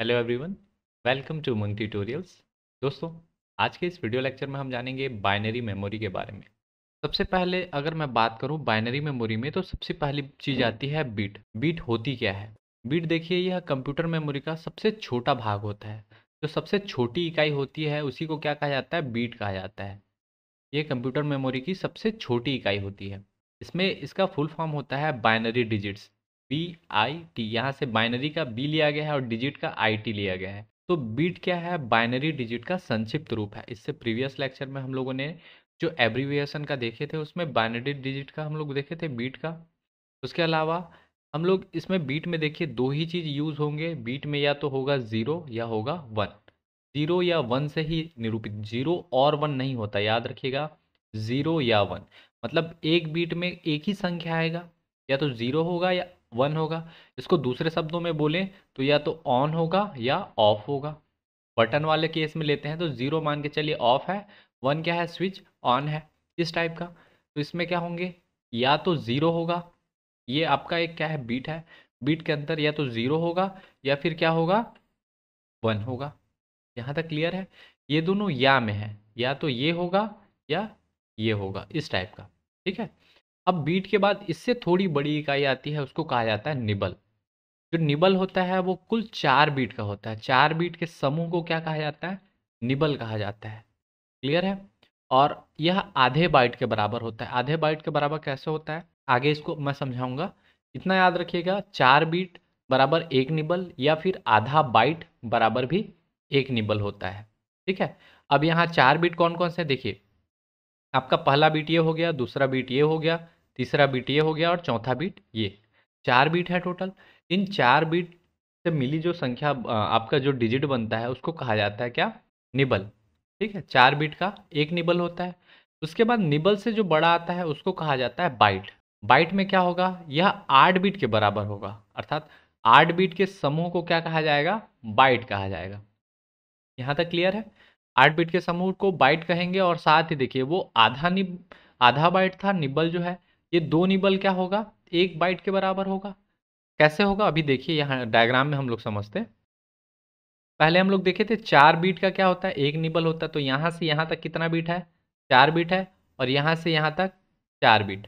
hello everyone welcome to Umang tutorials दोस्तों आज के इस वीडियो लेक्चर में हम जानेंगे बाइनरी मेमोरी के बारे में सबसे पहले अगर मैं बात करूं बाइनरी मेमोरी में तो सबसे पहली चीज़ आती है बीट बीट होती क्या है बीट देखिए यह कंप्यूटर मेमोरी का सबसे छोटा भाग होता है जो सबसे छोटी इकाई होती है उसी को क्या कहा जाता है बीट कहा जाता है ये कंप्यूटर मेमोरी की सबसे छोटी इकाई होती है इसमें इसका फुल फॉर्म होता है binary digits B I T यहाँ से बाइनरी का बी लिया गया है और डिजिट का आई टी लिया गया है तो बीट क्या है बाइनरी डिजिट का संक्षिप्त रूप है इससे प्रीवियस लेक्चर में हम लोगों ने जो एब्रीविएशन का देखे थे उसमें बाइनरी डिजिट का हम लोग देखे थे बीट का उसके अलावा हम लोग इसमें बीट में देखिए दो ही चीज़ यूज़ होंगे बीट में या तो होगा ज़ीरो या होगा वन ज़ीरो या वन से ही निरूपित जीरो और वन नहीं होता याद रखिएगा ज़ीरो या वन मतलब एक बीट में एक ही संख्या आएगा या तो ज़ीरो होगा या वन होगा इसको दूसरे शब्दों में बोलें तो या तो ऑन होगा या ऑफ होगा बटन वाले केस में लेते हैं तो ज़ीरो मान के चलिए ऑफ है वन क्या है स्विच ऑन है इस टाइप का तो इसमें क्या होंगे या तो ज़ीरो होगा ये आपका एक क्या है बीट है बीट के अंदर या तो ज़ीरो होगा या फिर क्या होगा वन होगा यहाँ तक क्लियर है ये दोनों या में है या तो ये होगा या ये होगा इस टाइप का ठीक है अब बीट के बाद इससे थोड़ी बड़ी इकाई आती है उसको कहा जाता है निबल जो निबल होता है वो कुल चार बीट का होता है चार बीट के समूह को क्या कहा जाता है निबल कहा जाता है क्लियर है और यह आधे बाइट के बराबर होता है आधे बाइट के बराबर कैसे होता है आगे इसको मैं समझाऊंगा इतना याद रखिएगा चार बीट बराबर एक निबल या फिर आधा बाइट बराबर भी एक निबल होता है ठीक है अब यहाँ चार बीट कौन कौन से देखिए आपका पहला बीट ये हो गया दूसरा बीट ये हो गया तीसरा बीट ये हो गया और चौथा बीट ये चार बीट है टोटल इन चार बीट से मिली जो संख्या आपका जो डिजिट बनता है उसको कहा जाता है क्या निबल ठीक है चार बीट का एक निबल होता है उसके बाद निबल से जो बड़ा आता है उसको कहा जाता है बाइट बाइट में क्या होगा यह आठ बीट के बराबर होगा अर्थात आठ बीट के समूह को क्या कहा जाएगा बाइट कहा जाएगा यहाँ तक क्लियर है आठ बीट के समूह को बाइट कहेंगे और साथ ही देखिए वो आधा निब आधा बाइट था निबल जो है ये दो निबल क्या होगा एक बाइट के बराबर होगा कैसे होगा अभी देखिए यहाँ डायग्राम में हम लोग समझते हैं पहले हम लोग देखे थे चार बीट का क्या होता है एक निबल होता है तो यहाँ से यहाँ तक कितना बीट है चार बीट है और यहाँ से यहाँ तक चार बीट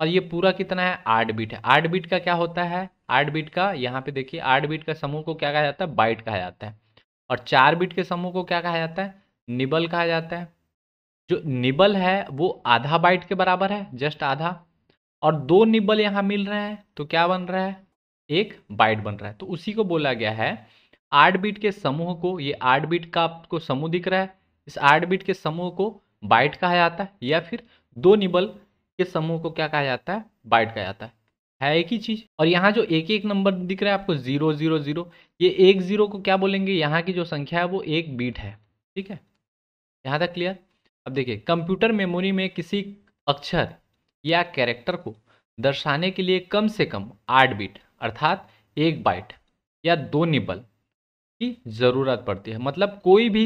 और ये पूरा कितना है आठ बीट है आठ बीट का क्या होता है आठ बीट का यहाँ पे देखिए आठ बीट का समूह को क्या कहा जाता है बाइट कहा जाता है और चार बीट के समूह को क्या कहा जाता है निबल कहा जाता है जो निबल है वो आधा बाइट के बराबर है जस्ट आधा और दो निबल यहाँ मिल रहे हैं तो क्या बन रहा है एक बाइट बन रहा है तो उसी को बोला गया है आठ बीट के समूह को ये आठ बीट का आपको समूह दिख रहा है इस आठ बीट के समूह को बाइट कहा जाता है या फिर दो निबल के समूह को क्या कहा जाता है बाइट कहा जाता है है एक ही चीज़ और यहाँ जो एक एक नंबर दिख रहा है आपको जीरो जीरो जीरो ये एक जीरो को क्या बोलेंगे यहाँ की जो संख्या है वो एक बीट है ठीक है यहाँ तक क्लियर अब देखिए कंप्यूटर मेमोरी में किसी अक्षर या कैरेक्टर को दर्शाने के लिए कम से कम आठ बिट अर्थात एक बाइट या दो निबल की ज़रूरत पड़ती है मतलब कोई भी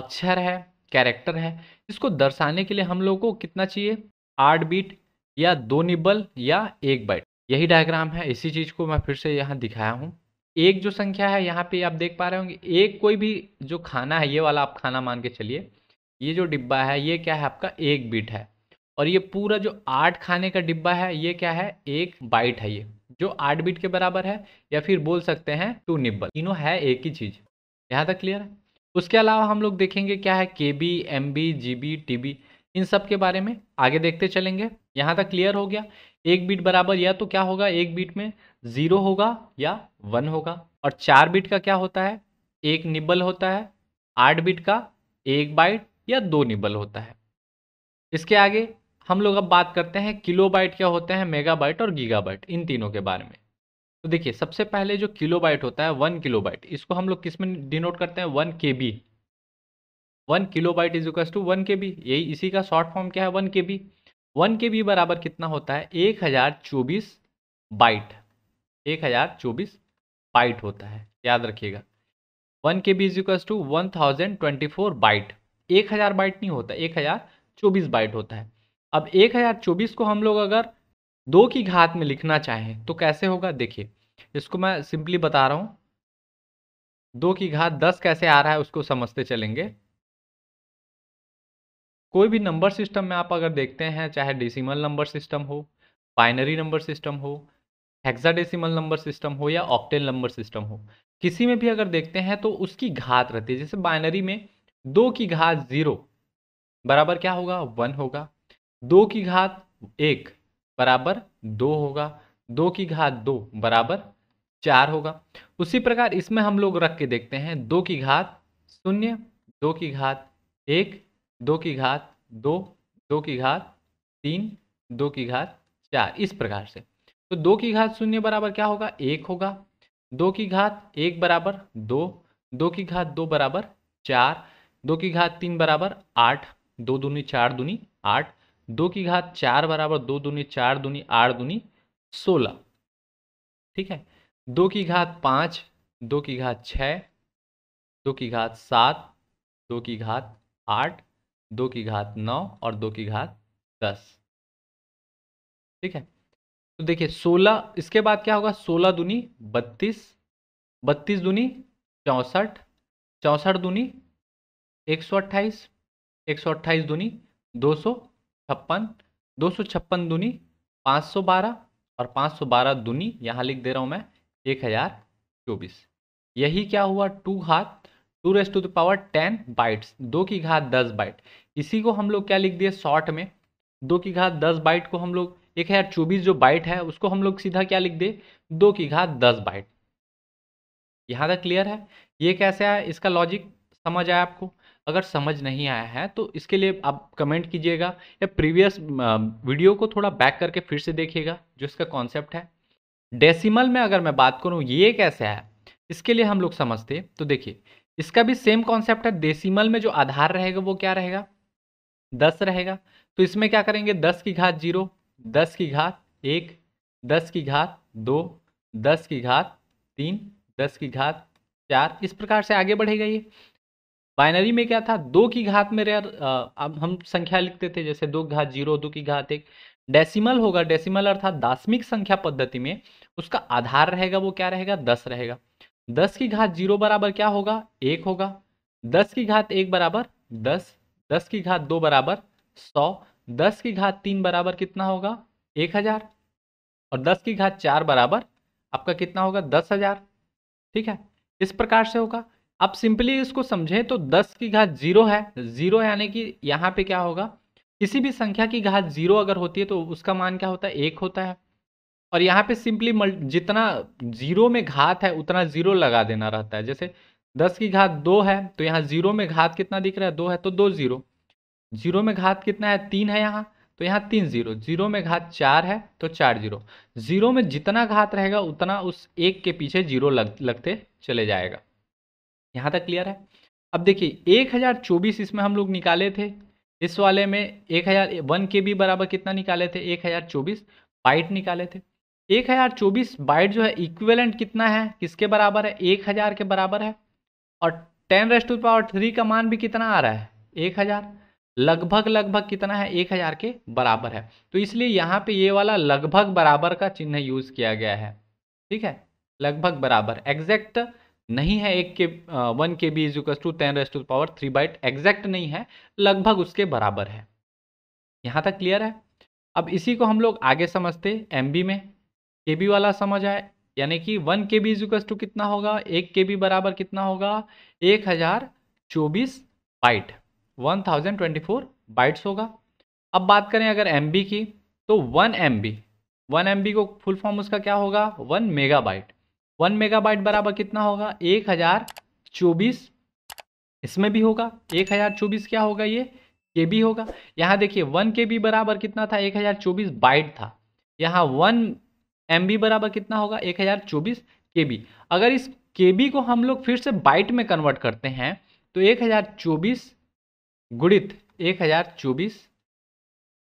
अक्षर है कैरेक्टर है इसको दर्शाने के लिए हम लोग को कितना चाहिए आठ बिट या दो निबल या एक बाइट यही डायग्राम है इसी चीज़ को मैं फिर से यहाँ दिखाया हूँ एक जो संख्या है यहाँ पे आप देख पा रहे होंगे एक कोई भी जो खाना है ये वाला आप खाना मान के चलिए ये जो डिब्बा है ये क्या है आपका एक बिट है और ये पूरा जो आठ खाने का डिब्बा है ये क्या है एक बाइट है ये जो आठ बिट के बराबर है या फिर बोल सकते हैं टू निब्बल तीनों है एक ही चीज़ यहाँ तक क्लियर है उसके अलावा हम लोग देखेंगे क्या है K B M B G B T B इन सब के बारे में आगे देखते चलेंगे यहाँ तक क्लियर हो गया एक बीट बराबर या तो क्या होगा एक बीट में ज़ीरो होगा या वन होगा और चार बीट का क्या होता है एक निब्बल होता है आठ बीट का एक बाइट या दो निबल होता है इसके आगे हम लोग अब बात करते हैं किलोबाइट क्या होते हैं मेगाबाइट और गीगाबाइट इन तीनों के बारे में तो देखिए सबसे पहले जो किलोबाइट होता है वन किलोबाइट इसको हम लोग किस में डिनोट करते हैं one K B one kilobyte is equal to one K B यही इसी का शॉर्ट फॉर्म क्या है one K B one K B बराबर कितना होता है एक हज़ार चौबीस बाइट एक हज़ार चौबीस बाइट होता है याद रखिएगा one K B is equal to one thousand twenty four byte एक हज़ार बाइट नहीं होता एक हज़ार चौबीस बाइट होता है अब एक हज़ार चौबीस को हम लोग अगर दो की घात में लिखना चाहें तो कैसे होगा देखिए इसको मैं सिंपली बता रहा हूँ दो की घात दस कैसे आ रहा है उसको समझते चलेंगे कोई भी नंबर सिस्टम में आप अगर देखते हैं चाहे डेसिमल नंबर सिस्टम हो बाइनरी नंबर सिस्टम हो हेक्साडेसिमल नंबर सिस्टम हो या ऑक्टेन नंबर सिस्टम हो किसी में भी अगर देखते हैं तो उसकी घात रहती है जैसे बाइनरी में दो की घात जीरो बराबर क्या होगा वन होगा दो की घात एक बराबर दो होगा दो की घात दो बराबर चार होगा उसी प्रकार इसमें हम लोग रख के देखते हैं दो की घात शून्य दो की घात एक दो की घात दो दो की घात तीन दो की घात चार इस प्रकार से तो दो की घात शून्य बराबर क्या होगा एक होगा दो की घात एक बराबर दो दो की घात दो बराबर चार दो की घात तीन बराबर आठ दो दूनी चार दूनी आठ दो की घात चार बराबर दो दूनी चार दूनी आठ दूनी सोलह ठीक है दो की घात पाँच दो की घात छः दो की घात सात दो की घात आठ दो की घात नौ और दो की घात दस ठीक है तो देखिए सोलह इसके बाद क्या होगा सोलह दूनी बत्तीस बत्तीस दूनी चौंसठ चौंसठ दूनी एक सौ अट्ठाईस एक सौ अट्ठाईस दूनी दो सौ छप्पन दो सौ छप्पन दूनी पाँच सौ बारह और पाँच सौ बारह दूनी यहाँ लिख दे रहा हूँ मैं एक हज़ार चौबीस यही क्या हुआ टू घात two raise to the power ten bytes दो की घात दस बाइट इसी को हम लोग क्या लिख दिए शॉर्ट में दो की घात दस बाइट को हम लोग एक हज़ार चौबीस जो बाइट है उसको हम लोग सीधा क्या लिख दे दो की घात दस बाइट यहाँ तक क्लियर है ये कैसे आया इसका लॉजिक समझ आया आपको अगर समझ नहीं आया है तो इसके लिए आप कमेंट कीजिएगा या प्रीवियस वीडियो को थोड़ा बैक करके फिर से देखिएगा जो इसका कॉन्सेप्ट है डेसिमल में अगर मैं बात करूँ ये कैसे है इसके लिए हम लोग समझते तो देखिए इसका भी सेम कॉन्सेप्ट है डेसिमल में जो आधार रहेगा वो क्या रहेगा दस रहेगा तो इसमें क्या करेंगे दस की घात जीरो दस की घात एक दस की घात दो दस की घात तीन दस की घात चार इस प्रकार से आगे बढ़ेगा ये बाइनरी में क्या था दो की घात में रेयर अब हम संख्या लिखते थे जैसे दो घात जीरो दो की घात एक डेसिमल होगा डेसिमल अर्थात दासमिक संख्या पद्धति में उसका आधार रहेगा वो क्या रहेगा दस रहेगा दस की घात जीरो बराबर क्या होगा एक होगा दस की घात एक बराबर दस दस की घात दो बराबर सौ दस की घात तीन बराबर कितना होगा एक हजार और दस की घात चार बराबर आपका कितना होगा दस हजार ठीक है इस प्रकार से होगा अब सिंपली इसको समझें तो दस की घात जीरो है जीरो यानी कि यहाँ पे क्या होगा किसी भी संख्या की घात जीरो अगर होती है तो उसका मान क्या होता है एक होता है और यहाँ पे सिंपली जितना जीरो में घात है उतना जीरो लगा देना रहता है जैसे दस की घात दो है तो यहाँ जीरो में घात कितना दिख रहा है दो है तो दो जीरो जीरो में घात कितना है तीन है यहाँ तो यहाँ तीन जीरो जीरो में घात चार है तो चार जीरो जीरो में जितना घात रहेगा उतना उस एक के पीछे जीरो लग लगते चले जाएगा यहाँ तक क्लियर है अब देखिए एक हज़ार चौबीस इसमें हम लोग निकाले थे इस वाले में एक हज़ार वन के बी बराबर कितना निकाले थे एक हज़ार चौबीस बाइट निकाले थे एक हज़ार चौबीस बाइट जो है इक्विवेलेंट कितना है किसके बराबर है एक हज़ार के बराबर है और ten raised to power three का मान भी कितना आ रहा है एक हज़ार लगभग लगभग कितना है एक हज़ार के बराबर है तो इसलिए यहाँ पे ये वाला लगभग बराबर का चिन्ह यूज़ किया गया है ठीक है लगभग बराबर एग्जैक्ट नहीं है एक के वन के बी इजुकस to ten raise to power three byte exact नहीं है लगभग उसके बराबर है यहाँ तक क्लियर है अब इसी को हम लोग आगे समझते एम बी में के बी वाला समझ आए यानी कि वन के बी इजुकस टू कितना होगा एक के बी बराबर कितना होगा एक हज़ार चौबीस byte one thousand twenty four bytes होगा अब बात करें अगर एम बी की तो one M B one M B को फुल फॉर्म उसका क्या होगा one megabyte one megabyte बराबर कितना होगा एक हजार चौबीस इसमें भी होगा एक हजार चौबीस क्या होगा ये के बी होगा यहाँ देखिए वन के बी बराबर कितना था एक हजार चौबीस बाइट था यहाँ वन एम बी बराबर कितना होगा एक हजार चौबीस के बी अगर इस के बी को हम लोग फिर से बाइट में कन्वर्ट करते हैं तो एक हजार चौबीस गुणित एक हजार चौबीस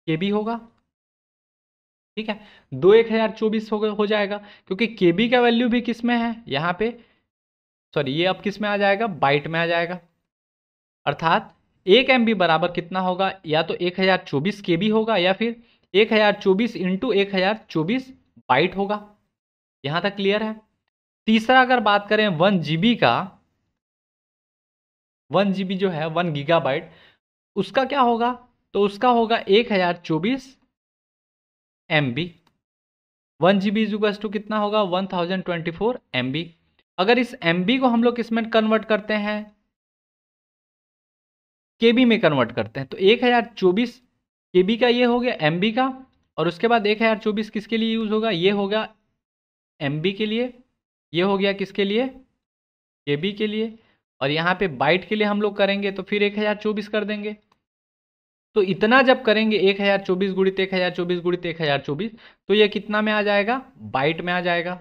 के बी होगा ठीक है दो एक हज़ार चौबीस हो हो जाएगा क्योंकि के बी का वैल्यू भी किस में है यहाँ पे सॉरी ये अब किस में आ जाएगा बाइट में आ जाएगा अर्थात एक एम बी बराबर कितना होगा या तो एक हज़ार चौबीस के बी होगा या फिर एक हज़ार चौबीस इंटू एक हज़ार चौबीस बाइट होगा यहाँ तक क्लियर है तीसरा अगर बात करें वन जी का वन जी जो है वन बाइट उसका क्या होगा तो उसका होगा एक हज़ार चौबीस M B one G B इजुगस टू कितना होगा one thousand twenty four M B अगर इस एम बी को हम लोग इसमें कन्वर्ट करते हैं के बी में कन्वर्ट करते हैं तो एक हज़ार चौबीस के बी का ये हो गया एम बी का और उसके बाद एक हज़ार चौबीस किसके लिए यूज़ होगा ये होगा एम बी के लिए ये हो गया किसके लिए के बी के लिए और यहाँ पे बाइट के लिए हम लोग करेंगे तो फिर एक हज़ार चौबीस कर देंगे तो इतना जब करेंगे एक हज़ार चौबीस गुड़ित एक हज़ार चौबीस गुड़ित एक हज़ार चौबीस तो यह कितना में आ जाएगा बाइट में आ जाएगा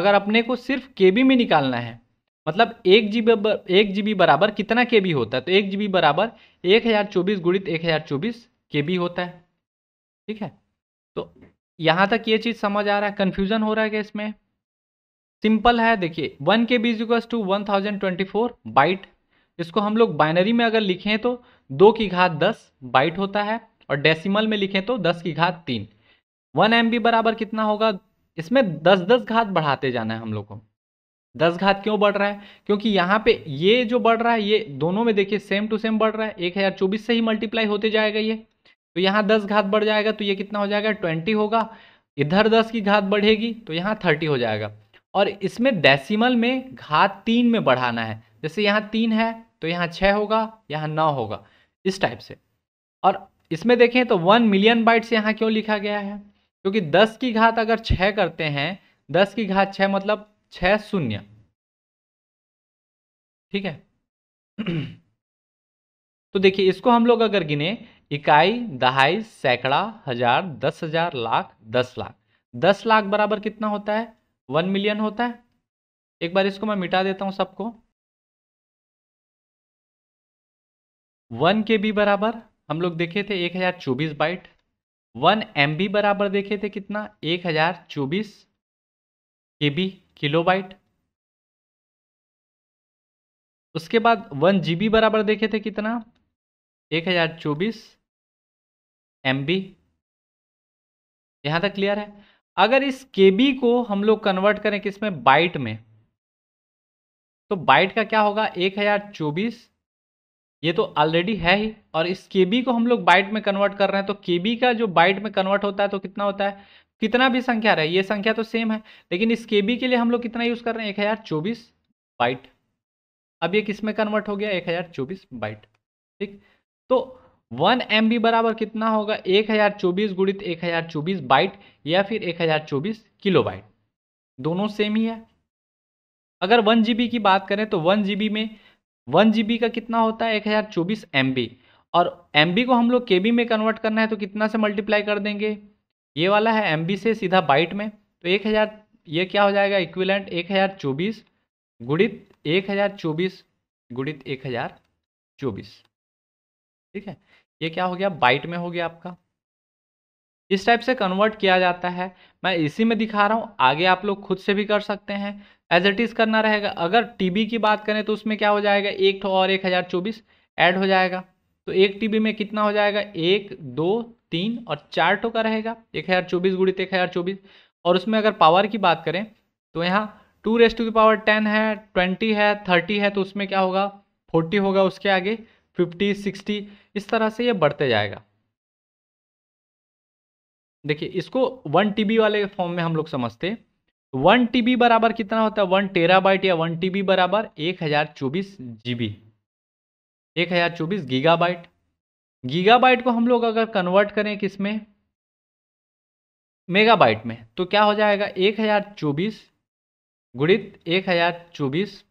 अगर अपने को सिर्फ के में निकालना है मतलब एक जी एक जी बराबर कितना के बी होता है तो एक जी बराबर एक हज़ार चौबीस गुड़ित एक हज़ार चौबीस के बी होता है ठीक है तो यहाँ तक ये चीज़ समझ आ रहा है कन्फ्यूज़न हो रहा है क्या इसमें सिंपल है देखिए one K B to one thousand twenty four byte इसको हम लोग बाइनरी में अगर लिखें तो दो की घात दस बाइट होता है और डेसिमल में लिखें तो दस की घात तीन वन एम बराबर कितना होगा इसमें दस दस घात बढ़ाते जाना है हम लोग को दस घात क्यों बढ़ रहा है क्योंकि यहाँ पे ये जो बढ़ रहा है ये दोनों में देखिए सेम टू सेम बढ़ रहा है एक हज़ार चौबीस से ही मल्टीप्लाई होते जाएगा ये तो यहाँ दस घात बढ़ जाएगा तो ये कितना हो जाएगा ट्वेंटी होगा इधर दस की घात बढ़ेगी तो यहाँ थर्टी हो जाएगा और इसमें डेसिमल में घात तीन में बढ़ाना है जैसे यहाँ तीन है तो यहाँ छः होगा यहाँ नौ होगा इस टाइप से और इसमें देखें तो वन मिलियन बाइट्स यहाँ क्यों लिखा गया है क्योंकि दस की घात अगर छः करते हैं दस की घात छः मतलब छः शून्य ठीक है तो देखिए इसको हम लोग अगर गिने इकाई दहाई सैकड़ा हजार दस हजार लाख दस लाख दस लाख बराबर कितना होता है वन मिलियन होता है एक बार इसको मैं मिटा देता हूँ सबको वन के बी बराबर हम लोग देखे थे एक हज़ार चौबीस बाइट वन एम बी बराबर देखे थे कितना एक हज़ार चौबीस के बी किलो बाइट उसके बाद वन जी बी बराबर देखे थे कितना एक हज़ार चौबीस एम बी यहाँ तक क्लियर है अगर इस के बी को हम लोग कन्वर्ट करें किसमें बाइट में तो बाइट का क्या होगा एक हज़ार चौबीस ये तो ऑलरेडी है ही और इस के बी को हम लोग बाइट में कन्वर्ट कर रहे हैं तो के बी का जो बाइट में कन्वर्ट होता है तो कितना होता है कितना भी संख्या रहे ये संख्या तो सेम है लेकिन इस के बी के लिए हम लोग कितना यूज़ कर रहे हैं एक हज़ार चौबीस बाइट अब ये किस में कन्वर्ट हो गया एक हज़ार चौबीस बाइट ठीक तो वन एम बी बराबर कितना होगा एक हज़ार चौबीस गुणित एक हज़ार चौबीस बाइट या फिर एक हज़ार चौबीस किलो बाइट दोनों सेम ही है अगर वन जी बी की बात करें तो वन जी बी में वन जी का कितना होता है एक हज़ार चौबीस एम बी और एम बी को हम लोग के बी में कन्वर्ट करना है तो कितना से मल्टीप्लाई कर देंगे ये वाला है एम बी से सीधा बाइट में तो एक हज़ार ये क्या हो जाएगा इक्विलेंट एक हज़ार चौबीस गुणित एक हज़ार चौबीस गुणित एक हज़ार चौबीस ठीक है ये क्या हो गया बाइट में हो गया आपका इस टाइप से कन्वर्ट किया जाता है मैं इसी में दिखा रहा हूँ आगे आप लोग खुद से भी कर सकते हैं एज इट इज़ करना रहेगा अगर टीबी की बात करें तो उसमें क्या हो जाएगा एक और एक हज़ार चौबीस ऐड हो जाएगा तो एक टीबी में कितना हो जाएगा एक दो तीन और चार ठो का रहेगा एक हज़ार चौबीस गुड़ित एक हज़ार चौबीस और उसमें अगर पावर की बात करें तो यहाँ टू रेस टू की पावर टेन है ट्वेंटी है थर्टी है तो उसमें क्या होगा फोर्टी होगा उसके आगे फिफ्टी सिक्सटी इस तरह से ये बढ़ते जाएगा देखिए इसको वन टीबी वाले फॉर्म में हम लोग समझते हैं वन टीबी बराबर कितना होता है वन टेराबाइट या वन टीबी बराबर एक हजार चौबीस जीबी एक हजार चौबीस गीगाबाइट गीगाबाइट को हम लोग अगर कन्वर्ट करें किसमें मेगाबाइट में तो क्या हो जाएगा एक हजार चौबीस गुणित एक हजार चौबीस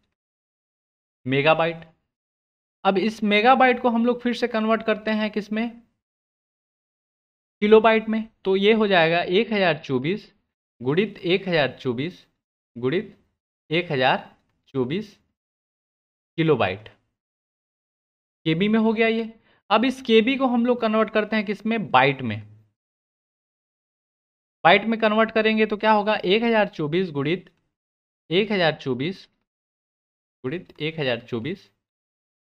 मेगाबाइट अब इस मेगाबाइट को हम लोग फिर से कन्वर्ट करते हैं किसमें किलोबाइट में तो ये हो जाएगा एक हजार चौबीस गुणित एक हज़ार चौबीस गुणित एक हज़ार चौबीस किलोबाइट के बी में हो गया ये अब इस के बी को हम लोग कन्वर्ट करते हैं किसमें बाइट में बाइट में कन्वर्ट करेंगे तो क्या होगा एक हज़ार चौबीस गुणित एक हज़ार चौबीस गुणित एक हज़ार चौबीस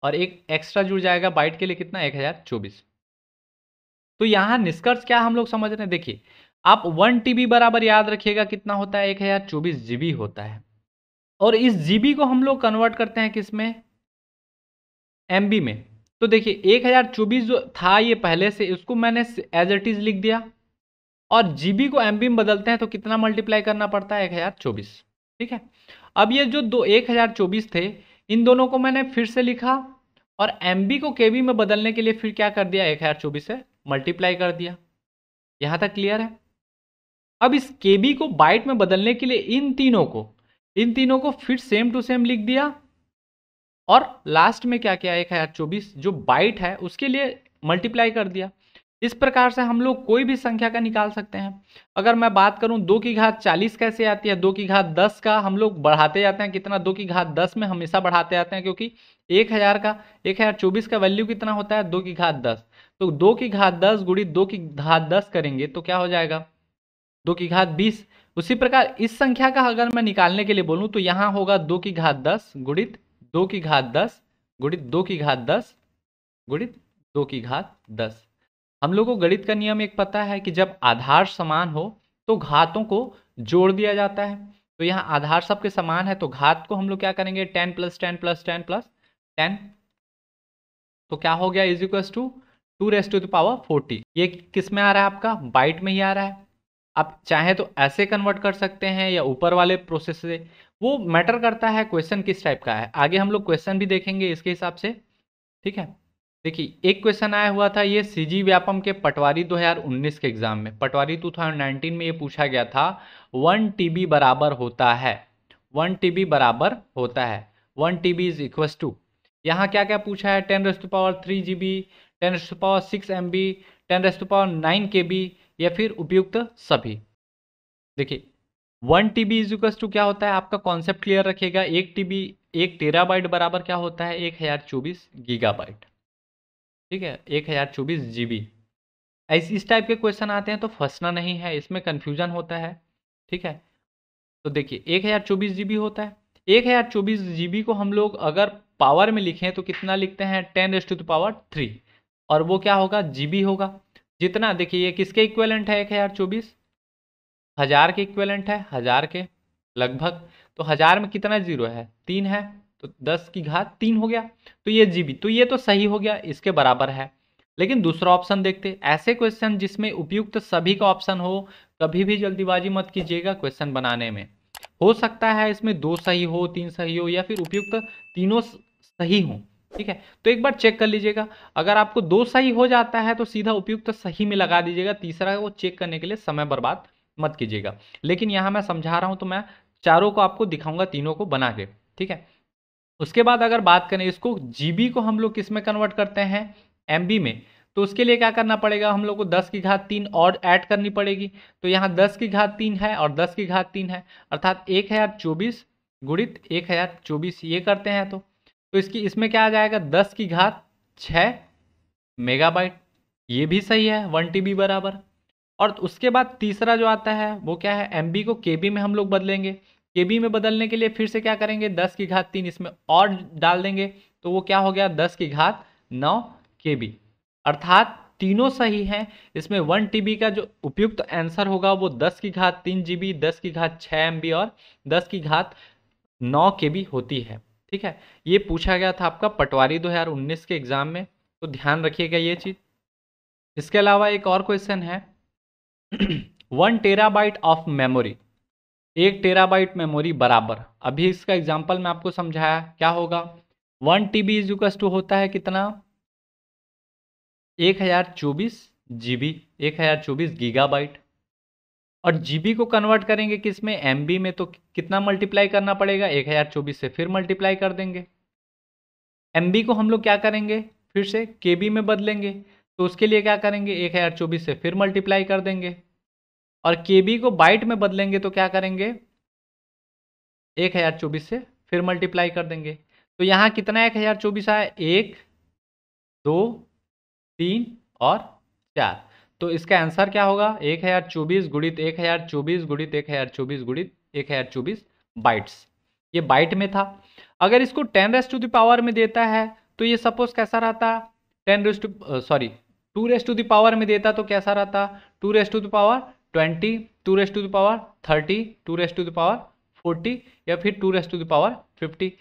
और एक एक्स्ट्रा जुड़ जाएगा बाइट के लिए कितना एक हज़ार चौबीस तो यहाँ निष्कर्ष क्या हम लोग समझ रहे हैं देखिए आप वन टी बराबर याद रखिएगा कितना होता है एक हज़ार चौबीस जी होता है और इस जी को हम लोग कन्वर्ट करते हैं किस में एम में तो देखिए एक हज़ार चौबीस जो था ये पहले से इसको मैंने एज इट इज़ लिख दिया और जी को एम में बदलते हैं तो कितना मल्टीप्लाई करना पड़ता है एक हज़ार चौबीस ठीक है अब ये जो दो एक हज़ार चौबीस थे इन दोनों को मैंने फिर से लिखा और एम को के में बदलने के लिए फिर क्या कर दिया एक हज़ार चौबीस से मल्टीप्लाई कर दिया यहाँ तक क्लियर है अब इस के बी को बाइट में बदलने के लिए इन तीनों को इन तीनों को फिर सेम टू सेम लिख दिया और लास्ट में क्या क्या एक हज़ार चौबीस जो बाइट है उसके लिए मल्टीप्लाई कर दिया इस प्रकार से हम लोग कोई भी संख्या का निकाल सकते हैं अगर मैं बात करूं दो की घात चालीस कैसे आती है दो की घात दस का हम लोग बढ़ाते जाते हैं कितना दो की घात दस में हमेशा बढ़ाते जाते हैं क्योंकि एक हज़ार का एक हज़ार चौबीस का वैल्यू कितना होता है दो की घात दस तो दो की घात दस गुड़ी दो की घात दस करेंगे तो क्या हो जाएगा दो की घात बीस उसी प्रकार इस संख्या का अगर मैं निकालने के लिए बोलूं तो यहाँ होगा दो की घात दस गुणित दो की घात दस गुणित दो की घात दस गुणित दो की घात दस हम लोगों को गणित का नियम एक पता है कि जब आधार समान हो तो घातों को जोड़ दिया जाता है तो यहाँ आधार सबके समान है तो घात को हम लोग क्या करेंगे ten plus ten plus ten plus ten तो क्या हो गया is equal to two raise to the power forty ये किस में आ रहा है आपका बाइट में ही आ रहा है आप चाहें तो ऐसे कन्वर्ट कर सकते हैं या ऊपर वाले प्रोसेस से वो मैटर करता है क्वेश्चन किस टाइप का है आगे हम लोग क्वेश्चन भी देखेंगे इसके हिसाब से ठीक है देखिए एक क्वेश्चन आया हुआ था ये सीजी व्यापम के पटवारी 2019 के एग्जाम में पटवारी 2019 में ये पूछा गया था वन टीबी बराबर होता है वन टीबी बराबर होता है one TB is equals to यहाँ क्या क्या पूछा है ten raised power three G B ten raised power six M B ten raised power nine K B या फिर उपयुक्त सभी देखिए वन टी बी इजुकस टू क्या होता है आपका कॉन्सेप्ट क्लियर रखेगा एक टी बी एक टेराबाइट बराबर क्या होता है एक हज़ार चौबीस गीगाबाइट ठीक है एक हज़ार चौबीस जी बी ऐसे इस टाइप के क्वेश्चन आते हैं तो फंसना नहीं है इसमें कन्फ्यूजन होता है ठीक है तो देखिए एक हज़ार चौबीस जी बी होता है एक हज़ार चौबीस जी बी को हम लोग अगर पावर में लिखें तो कितना लिखते हैं ten raised to power three और वो क्या होगा जी बी होगा जितना देखिए ये किसके इक्वेलेंट है एक हज़ार चौबीस हज़ार के इक्वेलेंट है हज़ार के लगभग तो हज़ार में कितना जीरो है तीन है तो दस की घात तीन हो गया तो ये जी तो ये तो सही हो गया इसके बराबर है लेकिन दूसरा ऑप्शन देखते ऐसे क्वेश्चन जिसमें उपयुक्त सभी का ऑप्शन हो कभी भी जल्दीबाजी मत कीजिएगा क्वेश्चन बनाने में हो सकता है इसमें दो सही हो तीन सही हो या फिर उपयुक्त तीनों सही हों ठीक है तो एक बार चेक कर लीजिएगा अगर आपको दो सही हो जाता है तो सीधा उपयुक्त तो सही में लगा दीजिएगा तीसरा वो चेक करने के लिए समय बर्बाद मत कीजिएगा लेकिन यहाँ मैं समझा रहा हूँ तो मैं चारों को आपको दिखाऊंगा तीनों को बना के ठीक है उसके बाद अगर बात करें इसको जी को हम लोग किस में कन्वर्ट करते हैं एम में तो उसके लिए क्या करना पड़ेगा हम लोग को दस की घात तीन और ऐड करनी पड़ेगी तो यहाँ दस की घात तीन है और दस की घात तीन है अर्थात एक हज़ार चौबीस गुणित एक हज़ार चौबीस ये करते हैं तो तो इसकी इसमें क्या आ जाएगा दस की घात छः मेगाबाइट ये भी सही है वन टी बराबर और उसके बाद तीसरा जो आता है वो क्या है एम को के में हम लोग बदलेंगे के में बदलने के लिए फिर से क्या करेंगे दस की घात तीन इसमें और डाल देंगे तो वो क्या हो गया दस की घात नौ के अर्थात तीनों सही हैं इसमें वन टी का जो उपयुक्त तो आंसर होगा वो दस की घात तीन जी बी दस की घात छः एम और दस की घात नौ के होती है ठीक है ये पूछा गया था आपका पटवारी 2019 के एग्ज़ाम में तो ध्यान रखिएगा ये चीज़ इसके अलावा एक और क्वेश्चन है वन टेराबाइट ऑफ मेमोरी एक टेराबाइट मेमोरी बराबर अभी इसका एग्जाम्पल मैं आपको समझाया क्या होगा वन टी बी इजुकस टू होता है कितना एक हज़ार चौबीस जी बी एक हज़ार चौबीस गीगाबाइट और जीबी को कन्वर्ट करेंगे किस में एम में तो कितना मल्टीप्लाई करना पड़ेगा एक हज़ार चौबीस से फिर मल्टीप्लाई कर देंगे एम को हम लोग क्या करेंगे फिर से के में बदलेंगे तो उसके लिए क्या करेंगे एक हज़ार चौबीस से फिर मल्टीप्लाई कर देंगे और के को बाइट में बदलेंगे तो क्या करेंगे एक हज़ार चौबीस से फिर मल्टीप्लाई कर देंगे तो यहाँ कितना एक हज़ार चौबीस आया एक दो तीन और चार तो इसका आंसर क्या होगा एक हज़ार चौबीस गुड़ित एक हज़ार चौबीस गुड़ित एक हज़ार चौबीस गुड़ित एक हज़ार चौबीस बाइट्स ये बाइट में था अगर इसको टेन रेस टू दावर में देता है तो ये सपोज कैसा रहता ten raise to sorry two raise to power में देता तो कैसा रहता two raise to power twenty two raise to power thirty two raise to power forty या फिर two raise to power fifty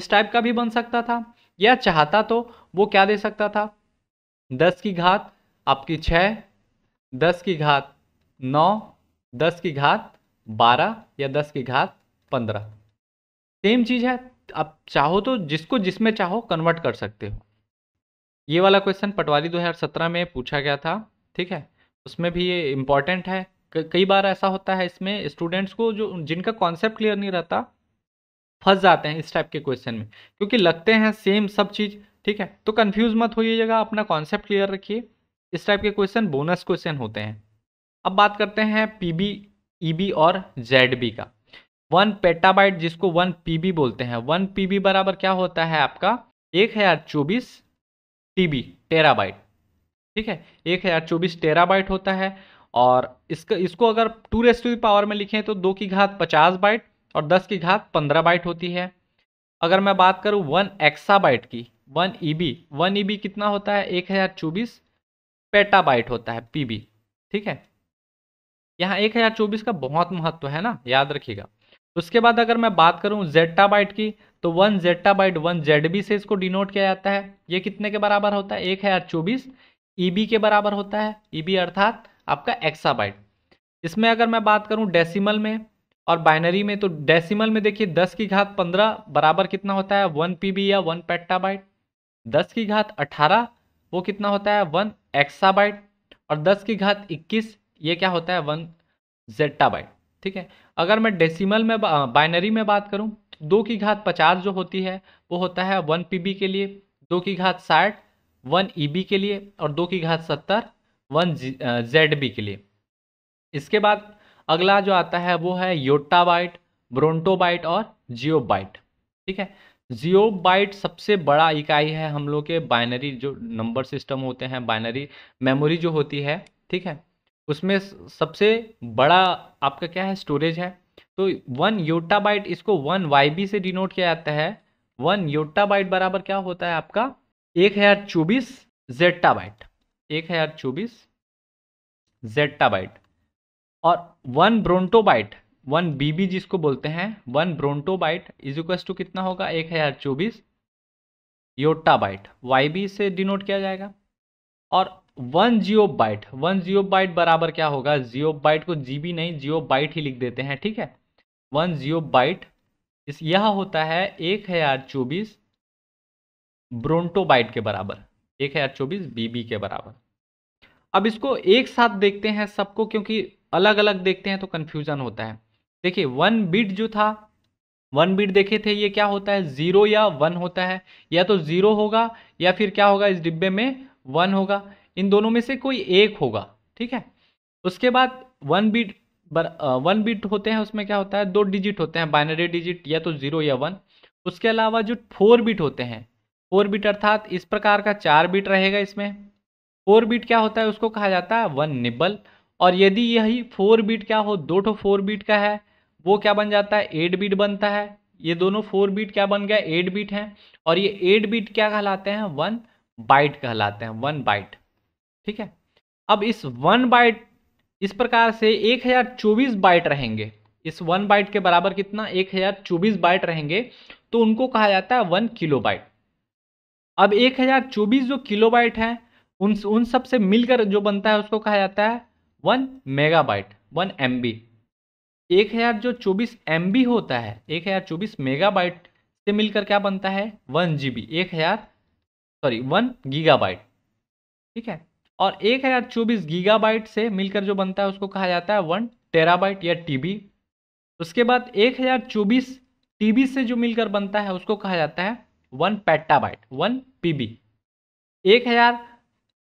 इस टाइप का भी बन सकता था या चाहता तो वो क्या दे सकता था दस की घात आपकी छः दस की घात नौ दस की घात बारह या दस की घात पंद्रह सेम चीज़ है आप चाहो तो जिसको जिसमें चाहो कन्वर्ट कर सकते हो ये वाला क्वेश्चन पटवारी 2017 में पूछा गया था ठीक है उसमें भी ये इम्पॉर्टेंट है कई बार ऐसा होता है इसमें स्टूडेंट्स को जो जिनका कॉन्सेप्ट क्लियर नहीं रहता फंस जाते हैं इस टाइप के क्वेश्चन में क्योंकि लगते हैं सेम सब चीज़ ठीक है तो कन्फ्यूज मत होइएगा अपना कॉन्सेप्ट क्लियर रखिए इस टाइप के क्वेश्चन बोनस क्वेश्चन होते हैं अब बात करते हैं पीबी ईबी e और बी का वन पेटाबाइट जिसको वन पीबी बोलते हैं वन पीबी बराबर क्या होता है आपका एक हजार चौबीस टीबी टेराबाइट ठीक है एक हजार चौबीस टेराबाइट होता है और इसका इसको अगर टू रेस टू पावर में लिखें तो दो की घात पचास बाइट और दस की घात पंद्रह बाइट होती है अगर मैं बात करूं वन एक्सा बाइट की one E B one E B कितना होता है एक हज़ार चौबीस पेटाबाइट होता है पीबी ठीक है यहाँ एक हजार चौबीस का बहुत महत्व है ना याद रखिएगा उसके बाद अगर मैं बात करूँ जेट्टाबाइट की तो वन जेट्टाबाइट वन बी से इसको डिनोट किया जाता है ये कितने के बराबर होता है एक हजार चौबीस ईबी के बराबर होता है ईबी अर्थात आपका एक्साबाइट इसमें अगर मैं बात करूँ डेसिमल में और बाइनरी में तो डेसिमल में देखिए दस की घात पंद्रह बराबर कितना होता है वन पीबी या वन पेट्टाबाइट दस की घात अठारह वो कितना होता है वन एक्साबाइट और दस की घात इक्कीस ये क्या होता है वन जेट्टाबाइट ठीक है अगर मैं डेसिमल में बाइनरी में बात करूं दो की घात पचास जो होती है वो होता है वन पी के लिए दो की घात साठ वन ई के लिए और दो की घात सत्तर वन जेड बी के लिए इसके बाद अगला जो आता है वो है योटा बाइट ब्रोंटो बाइट और जियो बाइट ठीक है जियो बाइट सबसे बड़ा इकाई है हम लोग के बाइनरी जो नंबर सिस्टम होते हैं बाइनरी मेमोरी जो होती है ठीक है उसमें सबसे बड़ा आपका क्या है स्टोरेज है तो वन योटा बाइट इसको वन वाई से डिनोट किया जाता है वन योटा बाइट बराबर क्या होता है आपका एक हज़ार चौबीस जेट्टा बाइट एक हज़ार चौबीस जेट्टा बाइट और one brontobyte one BB जिसको बोलते हैं one brontobyte is equal to कितना होगा एक हज़ार चौबीस योटा बाइट वाई बी से डिनोट किया जाएगा और one geobyte one geobyte बराबर क्या होगा जियो बाइट को जीबी नहीं जियो बाइट ही लिख देते हैं ठीक है वन जियो बाइट इस यह होता है एक हज़ार चौबीस ब्रोंटोबाइट के बराबर एक हज़ार चौबीस बीबी के बराबर अब इसको एक साथ देखते हैं सबको क्योंकि अलग अलग देखते हैं तो कन्फ्यूजन होता है देखिए वन बिट जो था वन बिट देखे थे ये क्या होता है ज़ीरो या वन होता है या तो ज़ीरो होगा या फिर क्या होगा इस डिब्बे में वन होगा इन दोनों में से कोई एक होगा ठीक है उसके बाद वन बिट बर वन बिट होते हैं उसमें क्या होता है दो डिजिट होते हैं बाइनरी डिजिट या तो ज़ीरो या वन उसके अलावा जो फोर बिट होते हैं फोर बिट अर्थात इस प्रकार का चार बिट रहेगा इसमें फोर बिट क्या होता है उसको कहा जाता है वन निबल और यदि यही फोर बिट क्या हो दो ठो फोर बिट का है वो क्या बन जाता है एट बीट बनता है ये दोनों फोर बीट क्या बन गया एट बीट हैं और ये एट बीट क्या कहलाते हैं वन बाइट कहलाते हैं वन बाइट ठीक है अब इस वन बाइट इस प्रकार से एक हजार चौबीस बाइट रहेंगे इस वन बाइट के बराबर कितना एक हजार चौबीस बाइट रहेंगे तो उनको कहा जाता है वन किलो बाइट अब एक हजार चौबीस जो किलो बाइट है उन उन सबसे मिलकर जो बनता है उसको कहा जाता है one megabyte one M B एक हज़ार जो चौबीस एम होता है एक हज़ार चौबीस मेगाबाइट से मिलकर क्या बनता है वन जी बी एक हज़ार सॉरी वन गीगाबाइट ठीक है और एक हज़ार चौबीस गीगाबाइट से मिलकर जो बनता है उसको कहा जाता है वन टेराबाइट या टीबी उसके बाद एक हज़ार चौबीस टीबी से जो मिलकर बनता है उसको कहा जाता है वन पैटाबाइट वन पीबी एक हज़ार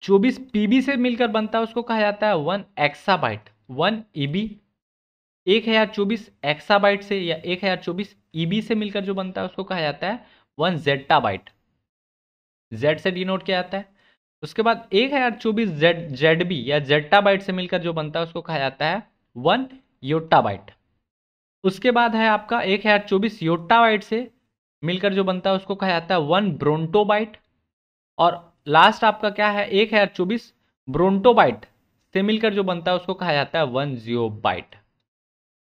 चौबीस पीबी से मिलकर बनता है उसको कहा जाता है वन एक्साबाइट वन ईबी एक हज़ार चौबीस एक्साबाइट से या एक हज़ार चौबीस ईबी e से मिलकर जो बनता है उसको कहा जाता है वन जेटा बाइट जेड से डिनोट किया जाता है उसके बाद एक हज़ार चौबीस जेड जेड बी या जेटा बाइट से मिलकर जो बनता है उसको कहा जाता है वन योटा बाइट उसके बाद है आपका एक हज़ार चौबीस योटा बाइट से मिलकर जो बनता है उसको कहा जाता है वन ब्रोंटो बाइट और लास्ट आपका क्या है एक हज़ार चौबीस ब्रोंटो बाइट से मिलकर जो बनता है उसको कहा जाता है वन जियो बाइट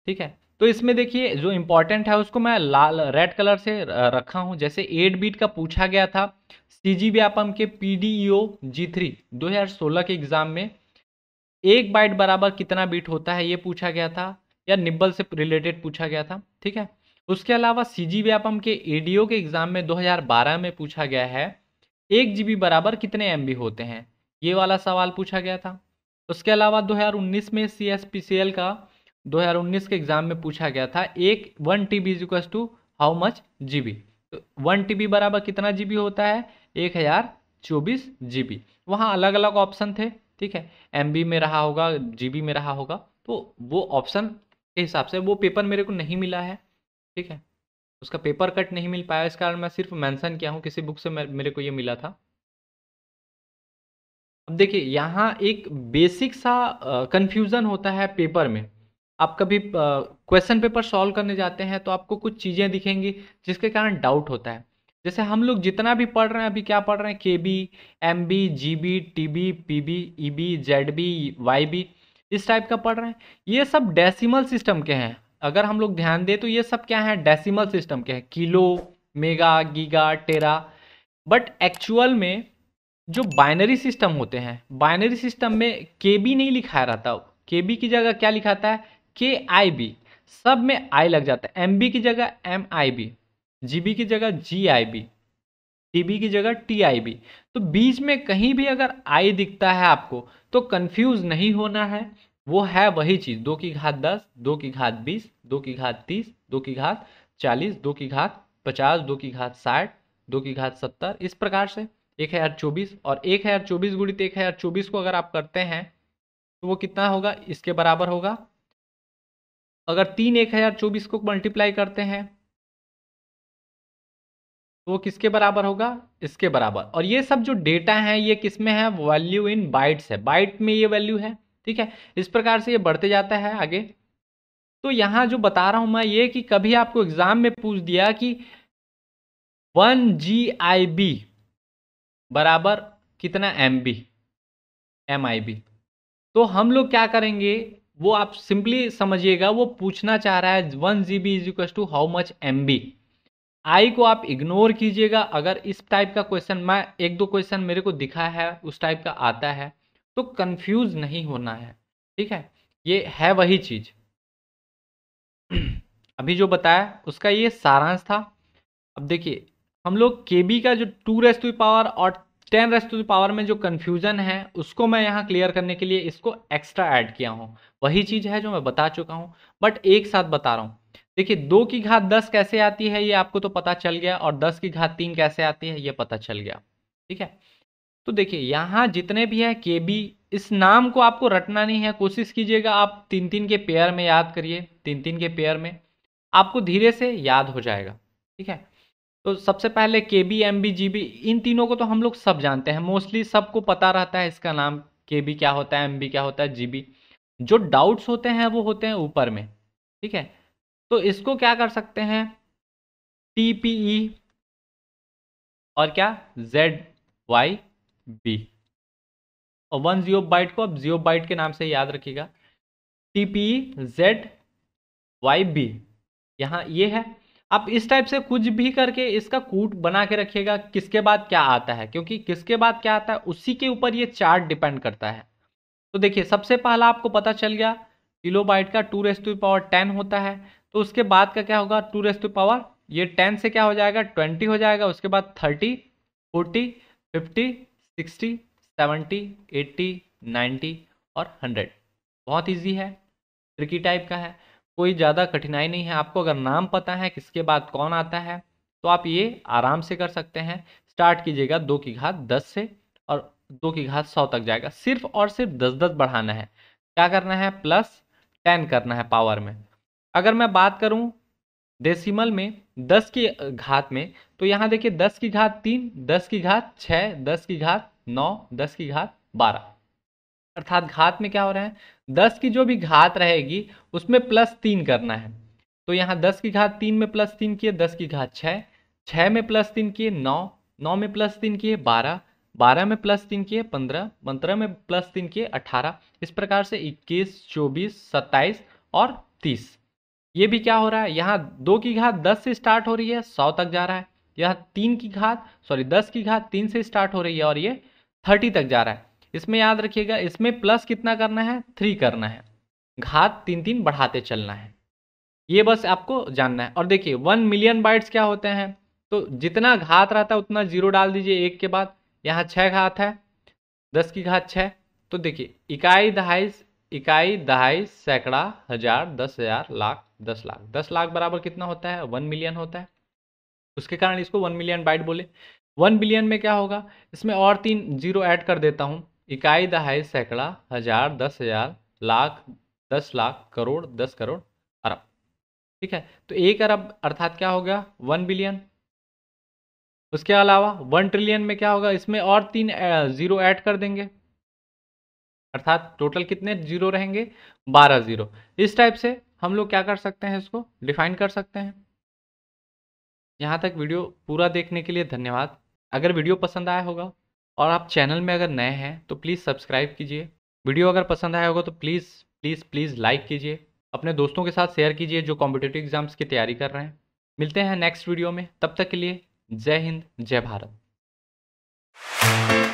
ठीक है तो इसमें देखिए जो इम्पोर्टेंट है उसको मैं लाल रेड कलर से रखा हूँ जैसे एट बीट का पूछा गया था सी जी व्यापम के P D E O G three दो हज़ार सोलह के एग्ज़ाम में एक बाइट बराबर कितना बीट होता है ये पूछा गया था या निब्बल से रिलेटेड पूछा गया था ठीक है उसके अलावा सी जी व्यापम के ए डी ओ के एग्ज़ाम में 2012 में पूछा गया है एक जी बी बराबर कितने एम बी होते हैं ये वाला सवाल पूछा गया था उसके अलावा 2019 में C S P C L का 2019 के एग्जाम में पूछा गया था एक one T B is equals to how much G B तो वन टी बी बराबर कितना जी बी होता है एक हज़ार चौबीस जी बी वहाँ अलग अलग ऑप्शन थे ठीक है एम बी में रहा होगा जी बी में रहा होगा तो वो ऑप्शन के हिसाब से वो पेपर मेरे को नहीं मिला है ठीक है उसका पेपर कट नहीं मिल पाया इस कारण मैं सिर्फ मेंशन किया हूँ किसी बुक से मेरे को ये मिला था अब देखिए यहाँ एक बेसिक सा कन्फ्यूज़न होता है पेपर में आप कभी क्वेश्चन पेपर सॉल्व करने जाते हैं तो आपको कुछ चीज़ें दिखेंगी जिसके कारण डाउट होता है जैसे हम लोग जितना भी पढ़ रहे हैं अभी क्या पढ़ रहे हैं K B M B G B T B P B E B Z B Y B इस टाइप का पढ़ रहे हैं ये सब डेसिमल सिस्टम के हैं अगर हम लोग ध्यान दें तो ये सब क्या है डेसिमल सिस्टम के हैं kilo mega giga tera but actual में जो बाइनरी सिस्टम होते हैं बाइनरी सिस्टम में के बी नहीं लिखाया रहता के बी की जगह क्या लिखाता है के आई बी सब में आई लग जाता है एम बी की जगह M I B G B की जगह G I B T B की जगह टी आई बी तो बीच में कहीं भी अगर आई दिखता है आपको तो कंफ्यूज नहीं होना है वो है वही चीज़ दो की घात दस दो की घात बीस दो की घात तीस दो की घात चालीस दो की घात पचास दो की घात साठ दो की घात सत्तर इस प्रकार से एक हज़ार चौबीस और एक हज़ार चौबीस गुणित एक हज़ार चौबीस को अगर आप करते हैं तो वो कितना होगा इसके बराबर होगा अगर तीन एक हज़ार चौबीस को मल्टीप्लाई करते हैं तो वो किसके बराबर होगा इसके बराबर और ये सब जो डेटा है ये किस में है वैल्यू इन बाइट्स है बाइट में ये वैल्यू है ठीक है इस प्रकार से ये बढ़ते जाता है आगे तो यहाँ जो बता रहा हूँ मैं ये कि कभी आपको एग्जाम में पूछ दिया कि वन जी आई बी बराबर कितना M B M I B तो हम लोग क्या करेंगे वो आप सिंपली समझिएगा वो पूछना चाह रहा है one G B is equal to how much M B I को आप इग्नोर कीजिएगा अगर इस टाइप का क्वेश्चन मैं एक दो क्वेश्चन मेरे को दिखा है उस टाइप का आता है तो कंफ्यूज नहीं होना है ठीक है ये है वही चीज अभी जो बताया उसका ये सारांश था अब देखिए हम लोग के बी का जो टू रेस्ट टू पावर और ten raised to the power में जो कन्फ्यूज़न है उसको मैं यहाँ क्लियर करने के लिए इसको एक्स्ट्रा ऐड किया हूँ वही चीज़ है जो मैं बता चुका हूँ बट एक साथ बता रहा हूँ देखिए दो की घात दस कैसे आती है ये आपको तो पता चल गया और दस की घात तीन कैसे आती है ये पता चल गया ठीक है तो देखिए यहाँ जितने भी है के बी इस नाम को आपको रटना नहीं है कोशिश कीजिएगा आप तीन तीन के पेयर में याद करिए तीन तीन के पेयर में आपको धीरे से याद हो जाएगा ठीक है तो सबसे पहले K B M B G B इन तीनों को तो हम लोग सब जानते हैं मोस्टली सबको पता रहता है इसका नाम के बी क्या होता है एम बी क्या होता है जी बी जो डाउट्स होते हैं वो होते हैं ऊपर में ठीक है तो इसको क्या कर सकते हैं टी पी ई और क्या जेड वाई बी और वन जियो बाइट को अब जियो बाइट के नाम से याद रखिएगा T P E Z Y B यहाँ ये है आप इस टाइप से कुछ भी करके इसका कूट बना के रखिएगा किसके बाद क्या आता है क्योंकि किसके बाद क्या आता है उसी के ऊपर ये चार्ट डिपेंड करता है तो देखिए सबसे पहला आपको पता चल गया किलो बाइट का two raise to power ten होता है तो उसके बाद का क्या होगा टू रेस टू पावर ये टेन से क्या हो जाएगा ट्वेंटी हो जाएगा उसके बाद thirty forty fifty sixty seventy eighty ninety और हंड्रेड बहुत ईजी है ट्रिकी टाइप का है कोई ज़्यादा कठिनाई नहीं है आपको अगर नाम पता है किसके बाद कौन आता है तो आप ये आराम से कर सकते हैं स्टार्ट कीजिएगा दो की घात दस से और दो की घात सौ तक जाएगा सिर्फ और सिर्फ दस दस बढ़ाना है क्या करना है प्लस टेन करना है पावर में अगर मैं बात करूं डेसिमल में दस की घात में तो यहाँ देखिए दस की घात तीन दस की घात छः दस की घात नौ दस की घात बारह अर्थात घात में क्या हो रहा है दस की जो भी घात रहेगी उसमें प्लस तीन करना है तो यहाँ दस की घात तीन में प्लस तीन किए दस की घात छः छः में प्लस तीन किए नौ नौ में प्लस तीन किए बारह बारह में प्लस तीन किए पंद्रह पंद्रह में प्लस तीन किए अट्ठारह इस प्रकार से इक्कीस चौबीस सत्ताईस और तीस ये भी क्या हो रहा है यहाँ दो की घात दस से स्टार्ट हो रही है सौ तक जा रहा है यहाँ तीन की घात सॉरी दस की घात तीन से स्टार्ट हो रही है और ये थर्टी तक जा रहा है इसमें याद रखिएगा इसमें प्लस कितना करना है थ्री करना है घात तीन तीन बढ़ाते चलना है ये बस आपको जानना है और देखिए वन मिलियन बाइट्स क्या होते हैं तो जितना घात रहता है उतना जीरो डाल दीजिए एक के बाद यहाँ छः घात है दस की घात छः तो देखिए इकाई दहाई इकाई दहाई सैकड़ा हजार दस हजार लाख दस लाख दस लाख बराबर कितना होता है वन मिलियन होता है उसके कारण इसको वन मिलियन बाइट बोले वन बिलियन में क्या होगा इसमें और तीन जीरो ऐड कर देता हूँ इकाई दहाई सैकड़ा हजार दस हजार लाख दस लाख करोड़ दस करोड़ अरब ठीक है तो एक अरब अर्थात क्या हो गया वन बिलियन उसके अलावा वन ट्रिलियन में क्या होगा इसमें और तीन जीरो ऐड कर देंगे अर्थात टोटल कितने जीरो रहेंगे बारह जीरो इस टाइप से हम लोग क्या कर सकते हैं इसको डिफाइन कर सकते हैं यहाँ तक वीडियो पूरा देखने के लिए धन्यवाद अगर वीडियो पसंद आया होगा और आप चैनल में अगर नए हैं तो प्लीज़ सब्सक्राइब कीजिए वीडियो अगर पसंद आया होगा तो प्लीज़ प्लीज़ प्लीज़ लाइक कीजिए अपने दोस्तों के साथ शेयर कीजिए जो कॉम्पिटेटिव एग्जाम्स की तैयारी कर रहे हैं मिलते हैं नेक्स्ट वीडियो में तब तक के लिए जय हिंद जय भारत